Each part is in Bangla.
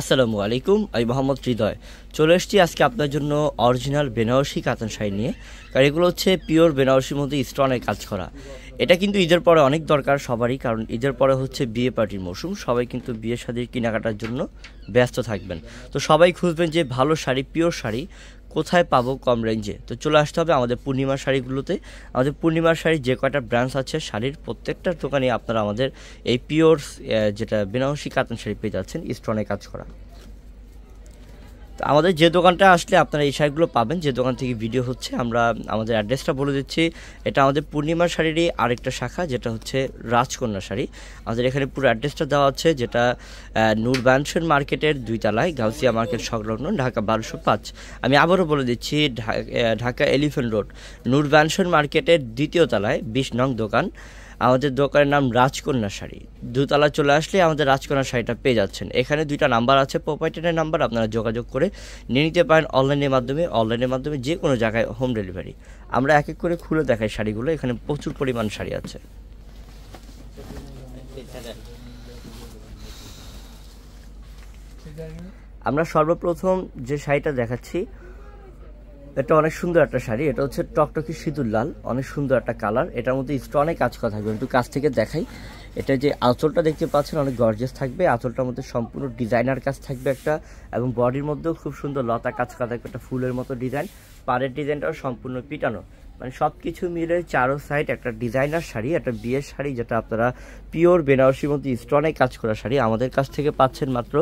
আসসালামু আলাইকুম আমি মোহাম্মদ হৃদয় চলে এসেছি আজকে আপনার জন্য অরিজিনাল বেনারসি কাতান শাড়ি নিয়ে কারণ এগুলো হচ্ছে পিওর বেনারসির মধ্যে স্টোনের কাজ করা এটা কিন্তু ঈদের পরে অনেক দরকার সবারই কারণ ঈদের পরে হচ্ছে বিয়ে পার্টির মৌসুম সবাই কিন্তু বিয়ে শাড়ির কেনাকাটার জন্য ব্যস্ত থাকবেন তো সবাই খুঁজবেন যে ভালো শাড়ি পিওর শাড়ি কোথায় পাবো কম রেঞ্জে তো চলে আসতে হবে আমাদের পূর্ণিমার শাড়িগুলোতে আমাদের পূর্ণিমার শাড়ি যে কয়টা ব্রাঞ্চ আছে শাড়ির প্রত্যেকটা দোকানে আপনারা আমাদের এই পিওর যেটা বেনারসি কাতান শাড়ি পেয়ে যাচ্ছেন স্টোনে কাজ করা তো আমাদের যে দোকানটা আসলে আপনারা এই শাড়িগুলো পাবেন যে দোকান থেকে ভিডিও হচ্ছে আমরা আমাদের অ্যাড্রেসটা বলে দিচ্ছি এটা আমাদের পূর্ণিমা শাড়িরই আরেকটা শাখা যেটা হচ্ছে রাজকন্যা শাড়ি আমাদের এখানে পুরো অ্যাড্রেসটা দেওয়া আছে যেটা নূর ব্যানসন মার্কেটের দুইতলায় গাউসিয়া মার্কেট সংলগ্ন ঢাকা বারোশো পাঁচ আমি আবারও বলে দিচ্ছি ঢাকা এলিফেন্ট রোড নূর ব্যানসন মার্কেটের দ্বিতীয় তলায় বিশ নং দোকান আমাদের দোকানের নাম রাজকন্যা শাড়ি দুতলা চলে আসলে আমাদের রাজকন্যা শাড়িটা পেয়ে যাচ্ছেন এখানে দুইটা নাম্বার আছে প্রোপাইটারের নাম্বার আপনারা যোগাযোগ করে নিয়ে নিতে পারেন অনলাইনের মাধ্যমে অনলাইনের মাধ্যমে যে কোনো জায়গায় হোম ডেলিভারি আমরা এক এক করে খুলে দেখাই শাড়িগুলো এখানে প্রচুর পরিমাণ শাড়ি আছে আমরা সর্বপ্রথম যে শাড়িটা দেখাচ্ছি এটা অনেক সুন্দর একটা শাড়ি এটা হচ্ছে টকটকি সিঁদুর লাল অনেক সুন্দর একটা কালার এটার মধ্যে স্টোনে কাজ করা থাকবে একটু কাছ থেকে দেখাই এটা যে আঁচলটা দেখতে পাচ্ছেন অনেক গর্জেস থাকবে আঁচলটার মধ্যে সম্পূর্ণ ডিজাইনার কাজ থাকবে একটা এবং বডির মধ্যেও খুব সুন্দর লতা কাজ করা থাকবে একটা ফুলের মতো ডিজাইন পাড়ের ডিজাইনটাও সম্পূর্ণ পিটানো মানে সব কিছু মিলে চারো সাইড একটা ডিজাইনার শাড়ি একটা বিয়ের শাড়ি যেটা আপনারা পিওর বেনারসির মধ্যে স্টোনে কাজ করা শাড়ি আমাদের কাছ থেকে পাচ্ছেন মাত্র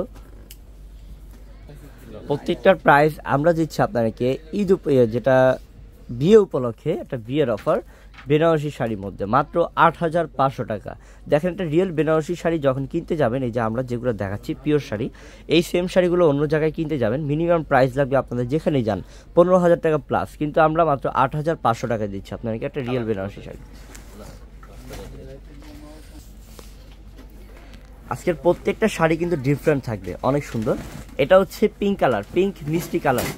প্রত্যেকটার প্রাইস আমরা দিচ্ছি আপনাদেরকে ঈদ যেটা বিয়ে উপলক্ষে একটা বিয়ের অফার বেনারসি শাড়ির মধ্যে মাত্র আট হাজার পাঁচশো টাকা দেখেন একটা রিয়েল বেনারসি শাড়ি যখন কিনতে যাবেন এই যে আমরা যেগুলো দেখাচ্ছি পিওর শাড়ি এই সেম শাড়িগুলো অন্য জায়গায় কিনতে যাবেন মিনিমাম প্রাইস লাগবে আপনাদের যেখানে যান পনেরো হাজার টাকা প্লাস কিন্তু আমরা মাত্র আট হাজার পাঁচশো টাকা দিচ্ছি আপনাদেরকে একটা রিয়েল বেনারসি শাড়ি আজকের প্রত্যেকটা শাড়ি কিন্তু ডিফারেন্ট থাকবে অনেক সুন্দর এটা হচ্ছে পিঙ্ক কালার পিঙ্ক মিষ্টি কালার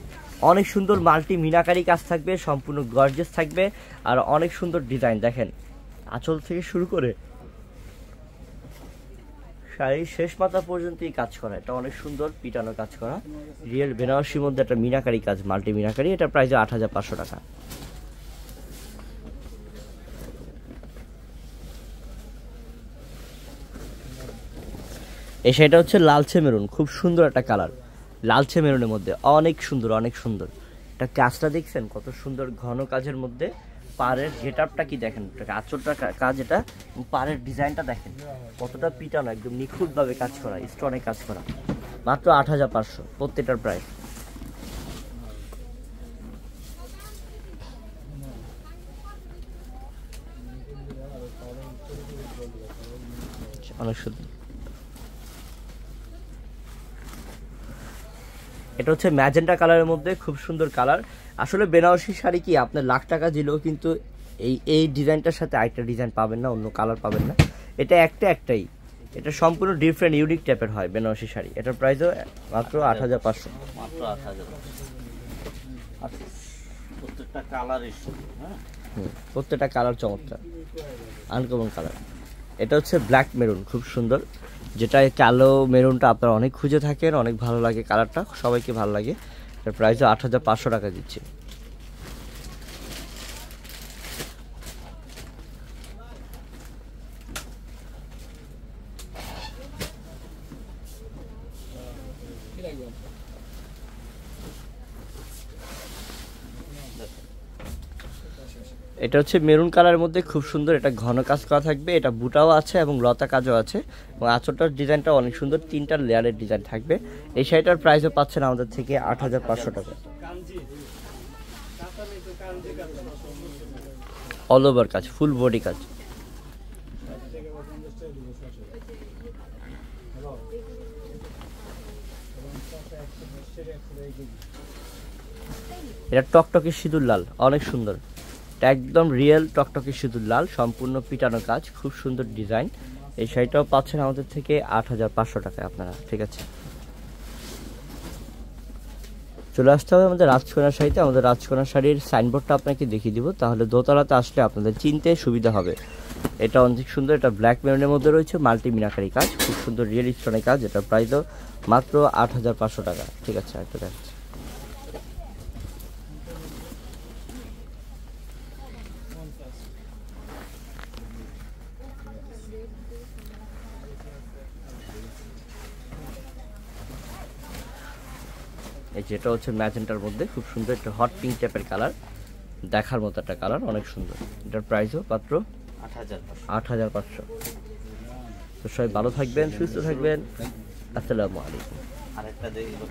অনেক সুন্দর মাল্টি মিনাকারি কাজ থাকবে সম্পূর্ণ গর্জেস থাকবে আর অনেক সুন্দর ডিজাইন দেখেন আঁচল থেকে শুরু করে শাড়ির শেষ মাথা এই কাজ করা এটা অনেক সুন্দর পিটানো কাজ করা রিয়েল বেনারসির মধ্যে একটা মিনাকারি কাজ মাল্টি মিনাকারি এটা প্রায় আট হাজার পাঁচশো টাকা এই শাড়িটা হচ্ছে লালচে মেরুন খুব সুন্দর একটা কালার লালচে মেরুনের মধ্যে অনেক সুন্দর অনেক সুন্দর এটা কাজটা দেখছেন কত সুন্দর ঘন কাজের মধ্যে পাড়ের গেট আপটা কি দেখেন আচরটা কাজ এটা পাড়ের ডিজাইনটা দেখেন কতটা পিটানো একদম নিখুঁতভাবে কাজ করা স্টনে কাজ করা মাত্র আট হাজার পাঁচশো প্রত্যেকটার প্রায় অনেক সুন্দর এটা হচ্ছে ম্যাজেন্টা কালারের মধ্যে খুব সুন্দর কালার আসলে বেনারসি শাড়ি কি আপনার লাখ টাকা দিলেও কিন্তু এই এই ডিজাইনটার সাথে আরেকটা ডিজাইন পাবেন না অন্য কালার পাবেন না এটা একটা একটাই এটা সম্পূর্ণ ডিফারেন্ট ইউনিক টাইপের হয় বেনারসি শাড়ি এটার প্রাইসও মাত্র আট হাজার পাঁচশো মাত্র আট হাজার প্রত্যেকটা হ্যাঁ? প্রত্যেকটা কালার চমৎকার আনকমন কালার এটা হচ্ছে ব্ল্যাক মেরুন খুব সুন্দর যেটা কালো মেরুনটা আপনারা অনেক খুঁজে থাকেন অনেক ভালো লাগে কালারটা সবাইকে ভালো লাগে এর প্রাইসও আট হাজার পাঁচশো টাকা দিচ্ছে Thank you. এটা হচ্ছে মেরুন কালারের মধ্যে খুব সুন্দর এটা ঘন কাজ করা থাকবে এটা বুটাও আছে এবং লতা কাজও আছে এবং আঁচলটার ডিজাইনটা অনেক সুন্দর তিনটার লেয়ারের ডিজাইন থাকবে এই শাড়িটার প্রাইসও পাচ্ছেন আমাদের থেকে আট হাজার পাঁচশো টাকা অল ওভার কাজ ফুল বডি কাজ এটা টকটকে সিঁদুর লাল অনেক সুন্দর এটা একদম রিয়েল টকটকে শুধু লাল সম্পূর্ণ পিটানো কাজ খুব সুন্দর ডিজাইন এই শাড়িটাও পাচ্ছেন আমাদের থেকে আট হাজার পাঁচশো টাকায় আপনারা ঠিক আছে চলে আসতে হবে আমাদের রাজকোনা শাড়িতে আমাদের রাজকোনা শাড়ির সাইনবোর্ডটা আপনাকে দেখিয়ে দিব তাহলে দোতলাতে আসলে আপনাদের চিনতে সুবিধা হবে এটা অনেক সুন্দর এটা ব্ল্যাক মেরুনের মধ্যে রয়েছে মাল্টি মিনাকারি কাজ খুব সুন্দর রিয়েল স্টোনের কাজ এটা প্রায় তো মাত্র আট হাজার পাঁচশো টাকা ঠিক আছে একটা দেখাচ্ছি এই যেটা হচ্ছে ম্যাজেন্টার মধ্যে খুব সুন্দর একটা হট পিঙ্ক টাইপের কালার দেখার মতো একটা কালার অনেক সুন্দর এটার প্রাইসও মাত্র আট হাজার পাঁচশো তো সবাই ভালো থাকবেন সুস্থ থাকবেন আসসালামু আলাইকুম